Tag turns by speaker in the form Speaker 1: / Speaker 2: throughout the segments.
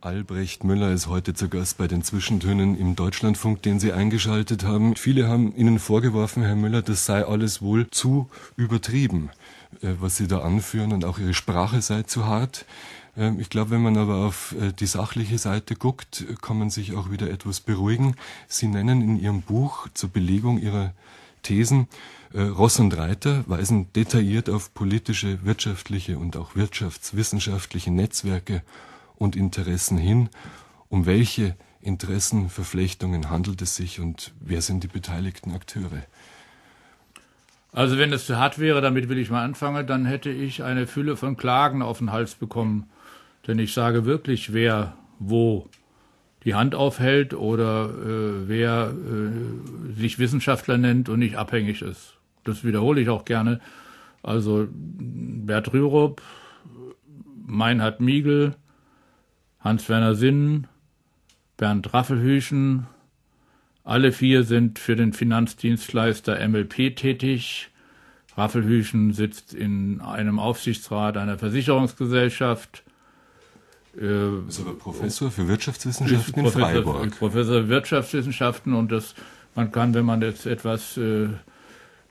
Speaker 1: Albrecht Müller ist heute zu Gast bei den Zwischentönen im Deutschlandfunk, den Sie eingeschaltet haben. Viele haben Ihnen vorgeworfen, Herr Müller, das sei alles wohl zu übertrieben, äh, was Sie da anführen und auch Ihre Sprache sei zu hart. Ähm, ich glaube, wenn man aber auf äh, die sachliche Seite guckt, kann man sich auch wieder etwas beruhigen. Sie nennen in Ihrem Buch zur Belegung Ihrer Thesen äh, Ross und Reiter weisen detailliert auf politische, wirtschaftliche und auch wirtschaftswissenschaftliche Netzwerke und Interessen hin? Um welche Interessenverflechtungen handelt es sich und wer sind die beteiligten Akteure?
Speaker 2: Also wenn es zu hart wäre, damit will ich mal anfangen, dann hätte ich eine Fülle von Klagen auf den Hals bekommen. Denn ich sage wirklich, wer wo die Hand aufhält oder äh, wer äh, sich Wissenschaftler nennt und nicht abhängig ist. Das wiederhole ich auch gerne. Also Bert Rürup, Meinhard Miegel, Hans-Werner Sinn, Bernd Raffelhüschen. Alle vier sind für den Finanzdienstleister MLP tätig. Raffelhüschen sitzt in einem Aufsichtsrat einer Versicherungsgesellschaft. Äh, ist aber Professor für
Speaker 1: Wirtschaftswissenschaften in Freiburg.
Speaker 2: Professor für Wirtschaftswissenschaften und das, man kann, wenn man jetzt etwas äh,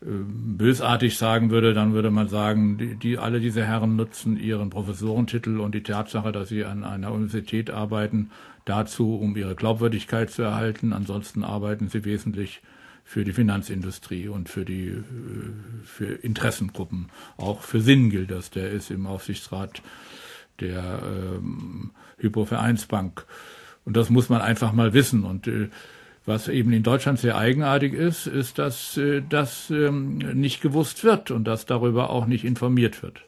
Speaker 2: äh, bösartig sagen würde, dann würde man sagen, die, die, alle diese Herren nutzen ihren Professorentitel und die Tatsache, dass sie an einer Universität arbeiten, dazu, um ihre Glaubwürdigkeit zu erhalten. Ansonsten arbeiten sie wesentlich für die Finanzindustrie und für die äh, für Interessengruppen. Auch für gilt das. der ist im Aufsichtsrat der ähm, Hypovereinsbank. Und das muss man einfach mal wissen. Und äh, was eben in Deutschland sehr eigenartig ist, ist, dass äh, das ähm, nicht gewusst wird und dass darüber auch nicht informiert wird.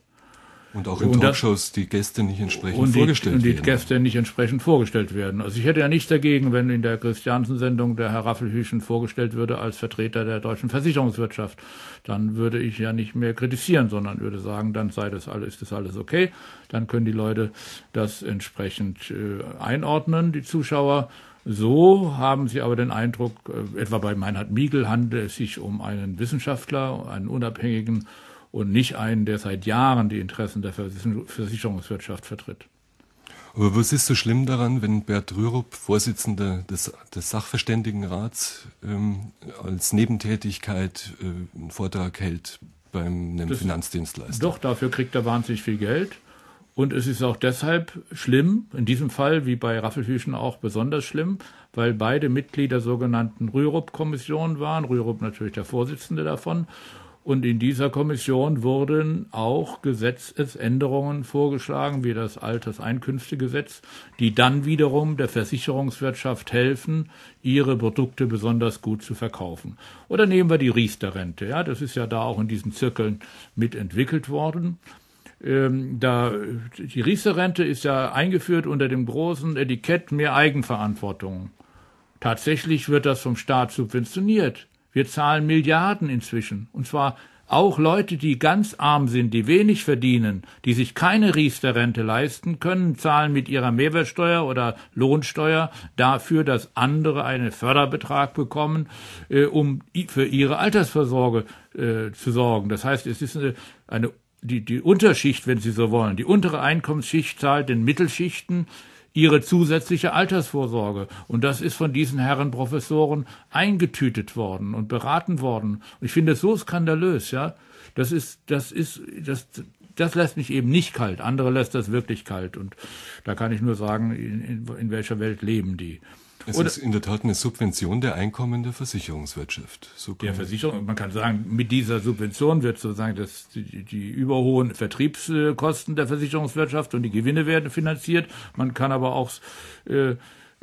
Speaker 1: Und auch in und Talkshows die Gäste nicht entsprechend und vorgestellt werden. Und die
Speaker 2: Gäste nicht entsprechend vorgestellt werden. Also ich hätte ja nichts dagegen, wenn in der Christiansen-Sendung der Herr Raffelhüschen vorgestellt würde als Vertreter der deutschen Versicherungswirtschaft. Dann würde ich ja nicht mehr kritisieren, sondern würde sagen, dann sei das alles, ist das alles okay. Dann können die Leute das entsprechend äh, einordnen, die Zuschauer. So haben sie aber den Eindruck, äh, etwa bei Meinhard Miegel handelt es sich um einen Wissenschaftler, einen unabhängigen und nicht einen, der seit Jahren die Interessen der Versicherungswirtschaft vertritt.
Speaker 1: Aber was ist so schlimm daran, wenn Bert Rürup, Vorsitzender des, des Sachverständigenrats, ähm, als Nebentätigkeit äh, einen Vortrag hält beim einem das, Finanzdienstleister?
Speaker 2: Doch, dafür kriegt er wahnsinnig viel Geld. Und es ist auch deshalb schlimm, in diesem Fall wie bei Raffelhüschen auch besonders schlimm, weil beide Mitglieder sogenannten Rürup-Kommission waren, Rürup natürlich der Vorsitzende davon und in dieser Kommission wurden auch Gesetzesänderungen vorgeschlagen, wie das Alterseinkünftegesetz, die dann wiederum der Versicherungswirtschaft helfen, ihre Produkte besonders gut zu verkaufen. Oder nehmen wir die Riester-Rente. Ja, das ist ja da auch in diesen Zirkeln mitentwickelt worden. Ähm, da, die Riester-Rente ist ja eingeführt unter dem großen Etikett mehr Eigenverantwortung. Tatsächlich wird das vom Staat subventioniert. Wir zahlen Milliarden inzwischen, und zwar auch Leute, die ganz arm sind, die wenig verdienen, die sich keine Riester-Rente leisten können, zahlen mit ihrer Mehrwertsteuer oder Lohnsteuer dafür, dass andere einen Förderbetrag bekommen, äh, um für ihre Altersversorge äh, zu sorgen. Das heißt, es ist eine, äh, eine die, die Unterschicht, wenn Sie so wollen, die untere Einkommensschicht zahlt den Mittelschichten ihre zusätzliche Altersvorsorge. Und das ist von diesen Herren Professoren eingetütet worden und beraten worden. Und ich finde es so skandalös, ja. Das ist, das ist, das, das lässt mich eben nicht kalt. Andere lässt das wirklich kalt. Und da kann ich nur sagen, in, in, in welcher Welt leben die. Es Oder ist in der Tat
Speaker 1: eine Subvention der Einkommen
Speaker 2: der Versicherungswirtschaft. So der Versicherung, man kann sagen, mit dieser Subvention wird sozusagen das, die, die überhohen Vertriebskosten der Versicherungswirtschaft und die Gewinne werden finanziert. Man kann aber auch äh,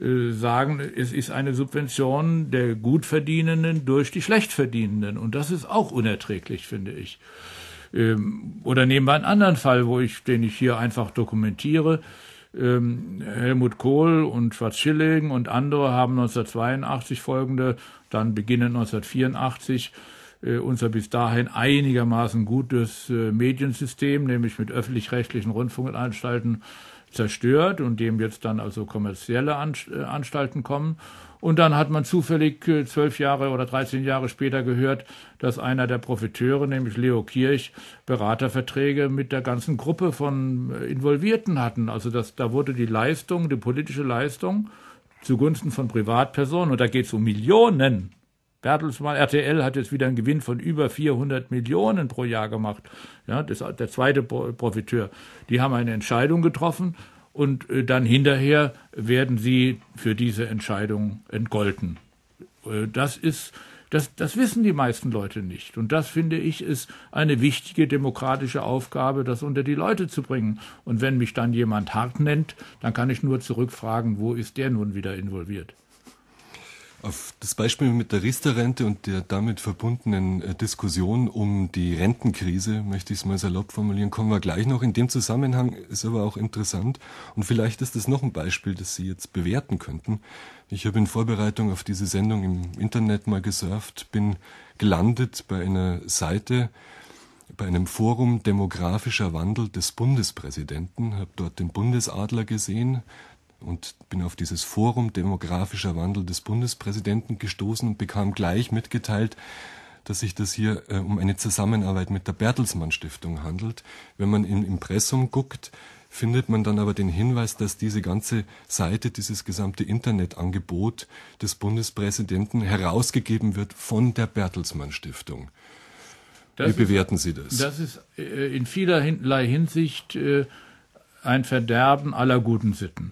Speaker 2: äh, sagen, es ist eine Subvention der Gutverdienenden durch die Schlechtverdienenden. Und das ist auch unerträglich, finde ich. Ähm, oder nehmen wir einen anderen Fall, wo ich, den ich hier einfach dokumentiere. Ähm, Helmut Kohl und Schwarz-Schilling und andere haben 1982 folgende, dann beginnend 1984, äh, unser bis dahin einigermaßen gutes äh, Mediensystem, nämlich mit öffentlich-rechtlichen Rundfunkanstalten, zerstört und dem jetzt dann also kommerzielle äh, Anstalten kommen. Und dann hat man zufällig äh, zwölf Jahre oder 13 Jahre später gehört, dass einer der Profiteure, nämlich Leo Kirch, Beraterverträge mit der ganzen Gruppe von äh, Involvierten hatten. Also das, da wurde die Leistung, die politische Leistung zugunsten von Privatpersonen, und da geht es um Millionen, Bertelsmann, RTL hat jetzt wieder einen Gewinn von über 400 Millionen pro Jahr gemacht. Ja, das, der zweite Profiteur. Die haben eine Entscheidung getroffen und äh, dann hinterher werden sie für diese Entscheidung entgolten. Äh, das ist das, das wissen die meisten Leute nicht. Und das, finde ich, ist eine wichtige demokratische Aufgabe, das unter die Leute zu bringen. Und wenn mich dann jemand hart nennt, dann kann ich nur zurückfragen, wo ist der nun wieder involviert?
Speaker 1: Auf das Beispiel mit der Riester-Rente und der damit verbundenen äh, Diskussion um die Rentenkrise, möchte ich es mal salopp formulieren, kommen wir gleich noch. In dem Zusammenhang ist aber auch interessant und vielleicht ist das noch ein Beispiel, das Sie jetzt bewerten könnten. Ich habe in Vorbereitung auf diese Sendung im Internet mal gesurft, bin gelandet bei einer Seite, bei einem Forum Demografischer Wandel des Bundespräsidenten, habe dort den Bundesadler gesehen, und bin auf dieses Forum Demografischer Wandel des Bundespräsidenten gestoßen und bekam gleich mitgeteilt, dass sich das hier äh, um eine Zusammenarbeit mit der Bertelsmann Stiftung handelt. Wenn man im Impressum guckt, findet man dann aber den Hinweis, dass diese ganze Seite, dieses gesamte Internetangebot des Bundespräsidenten herausgegeben wird von der Bertelsmann Stiftung. Das Wie bewerten ist, Sie das? Das
Speaker 2: ist äh, in vielerlei Hinsicht äh, ein Verderben aller guten Sitten.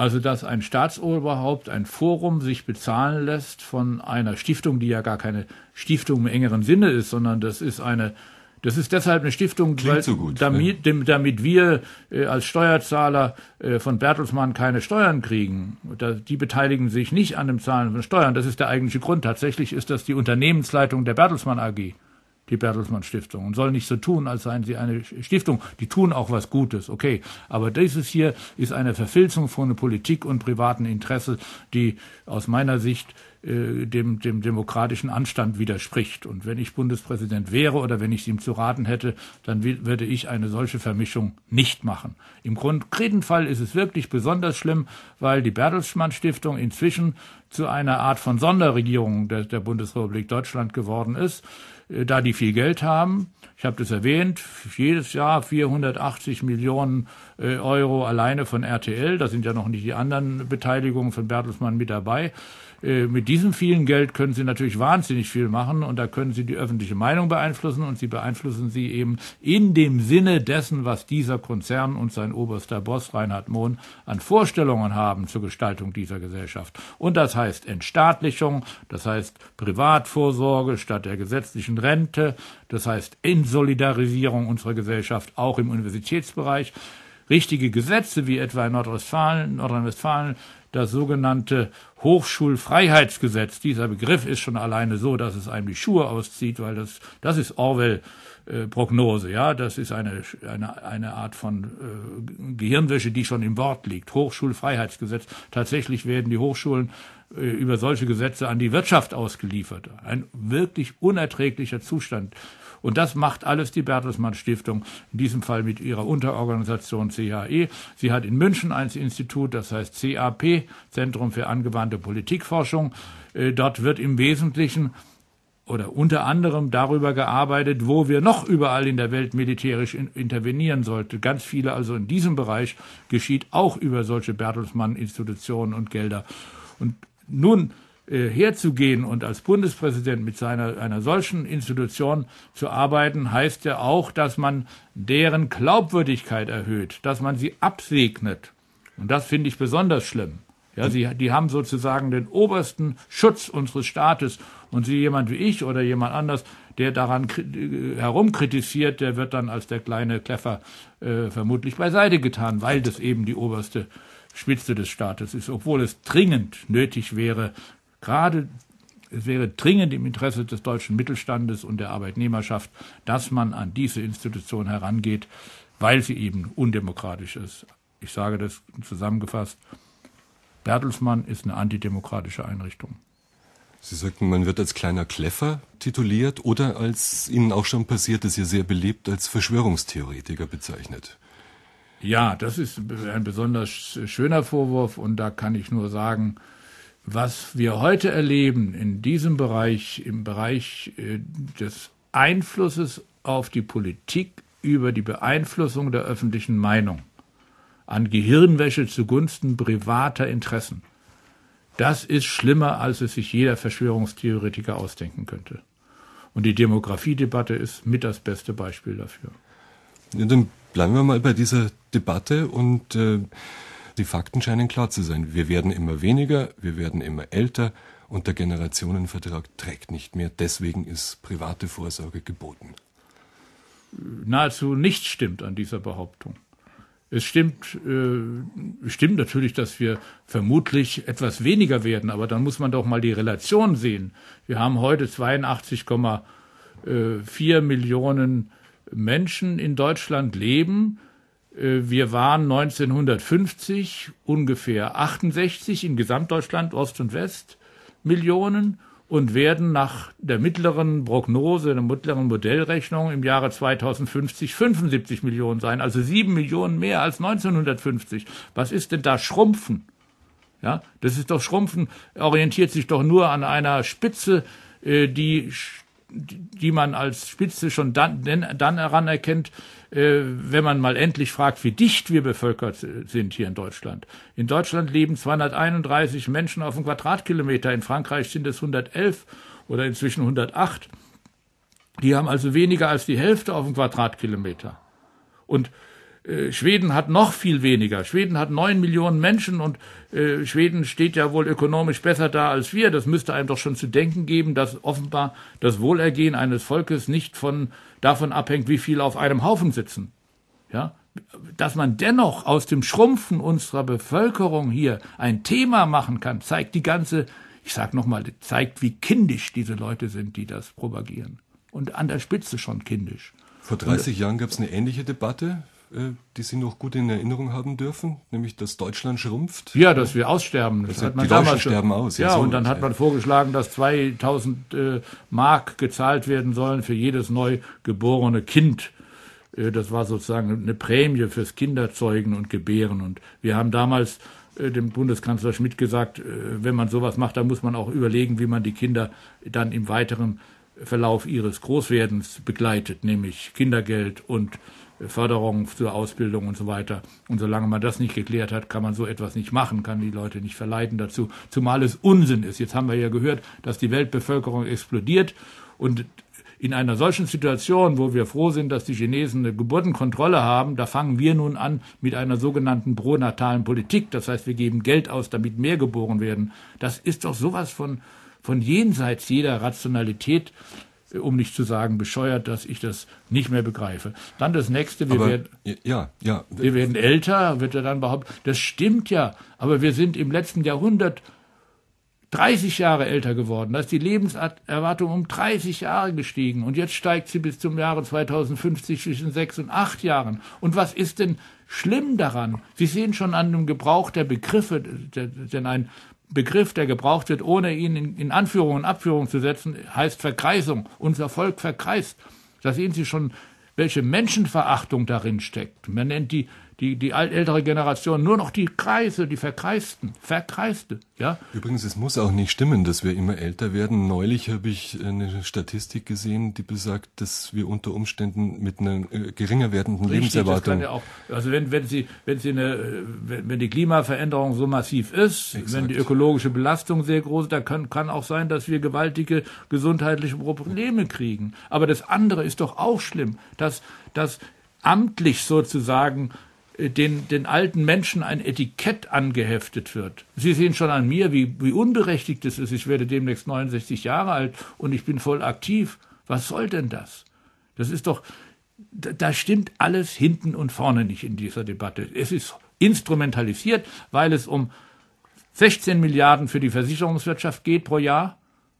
Speaker 2: Also, dass ein Staatsoberhaupt ein Forum sich bezahlen lässt von einer Stiftung, die ja gar keine Stiftung im engeren Sinne ist, sondern das ist eine das ist deshalb eine Stiftung, weil, so gut, damit, ne? damit wir äh, als Steuerzahler äh, von Bertelsmann keine Steuern kriegen. die beteiligen sich nicht an dem Zahlen von Steuern. Das ist der eigentliche Grund. Tatsächlich ist das die Unternehmensleitung der Bertelsmann AG die Bertelsmann Stiftung, und soll nicht so tun, als seien sie eine Stiftung. Die tun auch was Gutes, okay. Aber dieses hier ist eine Verfilzung von Politik und privaten Interesse, die aus meiner Sicht äh, dem, dem demokratischen Anstand widerspricht. Und wenn ich Bundespräsident wäre oder wenn ich es ihm zu raten hätte, dann würde ich eine solche Vermischung nicht machen. Im konkreten Fall ist es wirklich besonders schlimm, weil die Bertelsmann Stiftung inzwischen zu einer Art von Sonderregierung der, der Bundesrepublik Deutschland geworden ist äh, da die viel Geld haben ich habe das erwähnt, jedes Jahr 480 Millionen äh, Euro alleine von RTL, da sind ja noch nicht die anderen Beteiligungen von Bertelsmann mit dabei. Äh, mit diesem vielen Geld können Sie natürlich wahnsinnig viel machen und da können Sie die öffentliche Meinung beeinflussen und Sie beeinflussen sie eben in dem Sinne dessen, was dieser Konzern und sein oberster Boss Reinhard Mohn an Vorstellungen haben zur Gestaltung dieser Gesellschaft. Und das heißt Entstaatlichung, das heißt Privatvorsorge statt der gesetzlichen Rente, das heißt in Solidarisierung unserer Gesellschaft, auch im Universitätsbereich. Richtige Gesetze, wie etwa in Nordrhein-Westfalen, Nordrhein-Westfalen das sogenannte Hochschulfreiheitsgesetz. Dieser Begriff ist schon alleine so, dass es einem die Schuhe auszieht, weil das, das ist Orwell. Prognose, ja, das ist eine, eine, eine Art von äh, Gehirnwäsche, die schon im Wort liegt. Hochschulfreiheitsgesetz. Tatsächlich werden die Hochschulen äh, über solche Gesetze an die Wirtschaft ausgeliefert. Ein wirklich unerträglicher Zustand. Und das macht alles die Bertelsmann Stiftung, in diesem Fall mit ihrer Unterorganisation CHE. Sie hat in München ein Institut, das heißt CAP, Zentrum für angewandte Politikforschung. Äh, dort wird im Wesentlichen oder unter anderem darüber gearbeitet, wo wir noch überall in der Welt militärisch in, intervenieren sollten. Ganz viele also in diesem Bereich geschieht auch über solche Bertelsmann-Institutionen und Gelder. Und nun äh, herzugehen und als Bundespräsident mit seiner, einer solchen Institution zu arbeiten, heißt ja auch, dass man deren Glaubwürdigkeit erhöht, dass man sie absegnet. Und das finde ich besonders schlimm. Ja, sie, die haben sozusagen den obersten Schutz unseres Staates. Und sie, jemand wie ich oder jemand anders, der daran äh, herumkritisiert, der wird dann als der kleine Kleffer äh, vermutlich beiseite getan, weil das eben die oberste Spitze des Staates ist, obwohl es dringend nötig wäre, gerade es wäre dringend im Interesse des deutschen Mittelstandes und der Arbeitnehmerschaft, dass man an diese Institution herangeht, weil sie eben undemokratisch ist. Ich sage das zusammengefasst. Bertelsmann ist eine antidemokratische
Speaker 1: Einrichtung. Sie sagten, man wird als kleiner Kleffer tituliert oder als Ihnen auch schon passiert ist, ja sehr beliebt als Verschwörungstheoretiker bezeichnet. Ja,
Speaker 2: das ist ein besonders schöner Vorwurf und da kann ich nur sagen, was wir heute erleben in diesem Bereich, im Bereich äh, des Einflusses auf die Politik über die Beeinflussung der öffentlichen Meinung an Gehirnwäsche zugunsten privater Interessen. Das ist schlimmer, als es sich jeder Verschwörungstheoretiker ausdenken könnte. Und die Demografiedebatte ist mit das beste Beispiel dafür.
Speaker 1: Ja, dann bleiben wir mal bei dieser Debatte und äh, die Fakten scheinen klar zu sein. Wir werden immer weniger, wir werden immer älter und der Generationenvertrag trägt nicht mehr. Deswegen ist private Vorsorge geboten. Nahezu nichts stimmt an dieser Behauptung. Es
Speaker 2: stimmt, äh, stimmt natürlich, dass wir vermutlich etwas weniger werden, aber dann muss man doch mal die Relation sehen. Wir haben heute 82,4 äh, Millionen Menschen in Deutschland leben. Äh, wir waren 1950 ungefähr 68 in Gesamtdeutschland, Ost und West, Millionen und werden nach der mittleren Prognose, der mittleren Modellrechnung im Jahre 2050 75 Millionen sein, also sieben Millionen mehr als 1950. Was ist denn da Schrumpfen? Ja, das ist doch Schrumpfen, orientiert sich doch nur an einer Spitze, äh, die die man als Spitze schon dann, dann heran erkennt, äh, wenn man mal endlich fragt, wie dicht wir bevölkert sind hier in Deutschland. In Deutschland leben 231 Menschen auf dem Quadratkilometer, in Frankreich sind es 111 oder inzwischen 108. Die haben also weniger als die Hälfte auf dem Quadratkilometer. Und äh, Schweden hat noch viel weniger. Schweden hat neun Millionen Menschen und äh, Schweden steht ja wohl ökonomisch besser da als wir. Das müsste einem doch schon zu denken geben, dass offenbar das Wohlergehen eines Volkes nicht von, davon abhängt, wie viele auf einem Haufen sitzen. Ja? Dass man dennoch aus dem Schrumpfen unserer Bevölkerung hier ein Thema machen kann, zeigt die ganze,
Speaker 1: ich sag nochmal, zeigt, wie kindisch diese Leute sind, die das propagieren. Und an der Spitze schon kindisch. Vor 30 Jahren gab es eine ähnliche Debatte äh, die Sie noch gut in Erinnerung haben dürfen, nämlich dass Deutschland schrumpft.
Speaker 2: Ja, dass wir aussterben. Das also hat man die Deutschen sterben aus. Ja, ja so und dann hat ja. man vorgeschlagen, dass 2000 äh, Mark gezahlt werden sollen für jedes neu geborene Kind. Äh, das war sozusagen eine Prämie fürs Kinderzeugen und Gebären. Und wir haben damals äh, dem Bundeskanzler Schmidt gesagt, äh, wenn man sowas macht, dann muss man auch überlegen, wie man die Kinder dann im weiteren Verlauf ihres Großwerdens begleitet, nämlich Kindergeld und Förderung zur Ausbildung und so weiter. Und solange man das nicht geklärt hat, kann man so etwas nicht machen, kann die Leute nicht verleiten dazu. Zumal es Unsinn ist. Jetzt haben wir ja gehört, dass die Weltbevölkerung explodiert und in einer solchen Situation, wo wir froh sind, dass die Chinesen eine Geburtenkontrolle haben, da fangen wir nun an mit einer sogenannten pronatalen Politik. Das heißt, wir geben Geld aus, damit mehr geboren werden. Das ist doch sowas von, von jenseits jeder Rationalität um nicht zu sagen bescheuert, dass ich das nicht mehr begreife. Dann das nächste, wir aber, werden, ja, ja. wir werden älter, wird er dann behaupten, das stimmt ja, aber wir sind im letzten Jahrhundert 30 Jahre älter geworden, da ist die Lebenserwartung um 30 Jahre gestiegen und jetzt steigt sie bis zum Jahre 2050 zwischen sechs und acht Jahren. Und was ist denn schlimm daran? Sie sehen schon an dem Gebrauch der Begriffe, denn ein Begriff, der gebraucht wird, ohne ihn in, Anführung und Abführung zu setzen, heißt Verkreisung. Unser Volk verkreist. Da sehen Sie schon, welche Menschenverachtung darin steckt. Man nennt die die, die ältere Generation, nur noch die Kreise, die Verkreisten, Verkreiste.
Speaker 1: Ja? Übrigens, es muss auch nicht stimmen, dass wir immer älter werden. Neulich habe ich eine Statistik gesehen, die besagt, dass wir unter Umständen mit einer äh, geringer werdenden Richtig, Lebenserwartung. Ja
Speaker 2: auch, also wenn, wenn sie, wenn sie eine, wenn, wenn die Klimaveränderung so massiv ist, Exakt. wenn die ökologische Belastung sehr groß ist, dann kann, kann auch sein, dass wir gewaltige gesundheitliche Probleme kriegen. Aber das andere ist doch auch schlimm, dass, dass amtlich sozusagen den, den alten Menschen ein Etikett angeheftet wird. Sie sehen schon an mir, wie, wie unberechtigt es ist. Ich werde demnächst 69 Jahre alt und ich bin voll aktiv. Was soll denn das? Das ist doch, da stimmt alles hinten und vorne nicht in dieser Debatte. Es ist instrumentalisiert, weil es um 16 Milliarden für die Versicherungswirtschaft geht pro Jahr.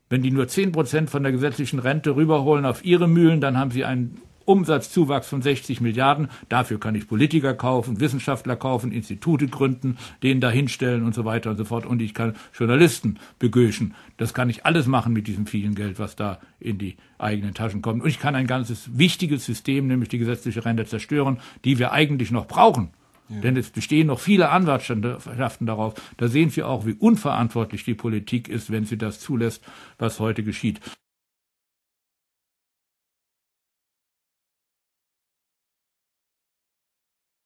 Speaker 2: Wenn die nur 10 Prozent von der gesetzlichen Rente rüberholen auf ihre Mühlen, dann haben sie einen Umsatzzuwachs von 60 Milliarden. Dafür kann ich Politiker kaufen, Wissenschaftler kaufen, Institute gründen, denen da hinstellen und so weiter und so fort. Und ich kann Journalisten begöschen. Das kann ich alles machen mit diesem vielen Geld, was da in die eigenen Taschen kommt. Und ich kann ein ganzes wichtiges System, nämlich die gesetzliche Rente, zerstören, die wir eigentlich noch brauchen. Ja. Denn es bestehen noch viele Anwartschaften darauf. Da sehen wir auch, wie unverantwortlich die Politik ist, wenn sie das zulässt, was heute geschieht.